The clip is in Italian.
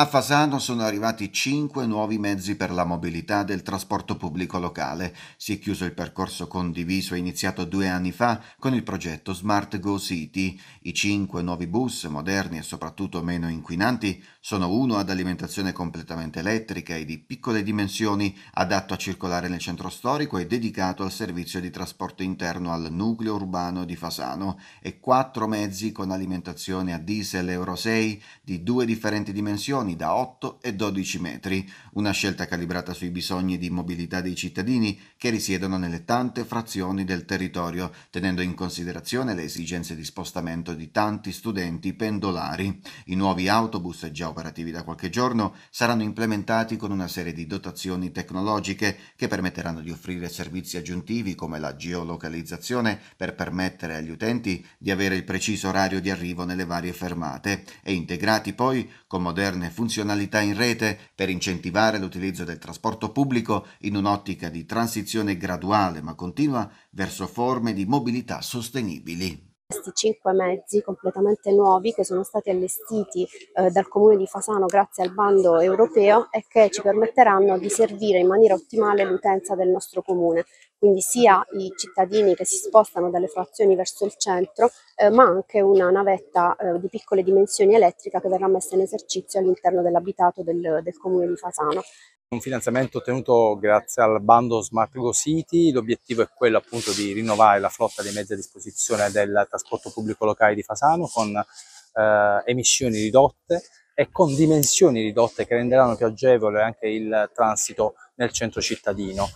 A Fasano sono arrivati 5 nuovi mezzi per la mobilità del trasporto pubblico locale. Si è chiuso il percorso condiviso iniziato due anni fa con il progetto Smart Go City. I 5 nuovi bus, moderni e soprattutto meno inquinanti, sono uno ad alimentazione completamente elettrica e di piccole dimensioni, adatto a circolare nel centro storico e dedicato al servizio di trasporto interno al nucleo urbano di Fasano, e quattro mezzi con alimentazione a diesel Euro 6 di due differenti dimensioni dimensioni da 8 e 12 metri, una scelta calibrata sui bisogni di mobilità dei cittadini che risiedono nelle tante frazioni del territorio, tenendo in considerazione le esigenze di spostamento di tanti studenti pendolari. I nuovi autobus, già operativi da qualche giorno, saranno implementati con una serie di dotazioni tecnologiche che permetteranno di offrire servizi aggiuntivi come la geolocalizzazione per permettere agli utenti di avere il preciso orario di arrivo nelle varie fermate e integrati poi con moderne funzionalità in rete per incentivare l'utilizzo del trasporto pubblico in un'ottica di transizione graduale ma continua verso forme di mobilità sostenibili questi cinque mezzi completamente nuovi che sono stati allestiti eh, dal comune di Fasano grazie al bando europeo e che ci permetteranno di servire in maniera ottimale l'utenza del nostro comune quindi sia i cittadini che si spostano dalle frazioni verso il centro, eh, ma anche una navetta eh, di piccole dimensioni elettrica che verrà messa in esercizio all'interno dell'abitato del, del comune di Fasano un finanziamento ottenuto grazie al bando Smart Go City, l'obiettivo è quello appunto di rinnovare la flotta dei mezzi a disposizione del trasporto pubblico locale di Fasano con eh, emissioni ridotte e con dimensioni ridotte che renderanno più agevole anche il transito nel centro cittadino.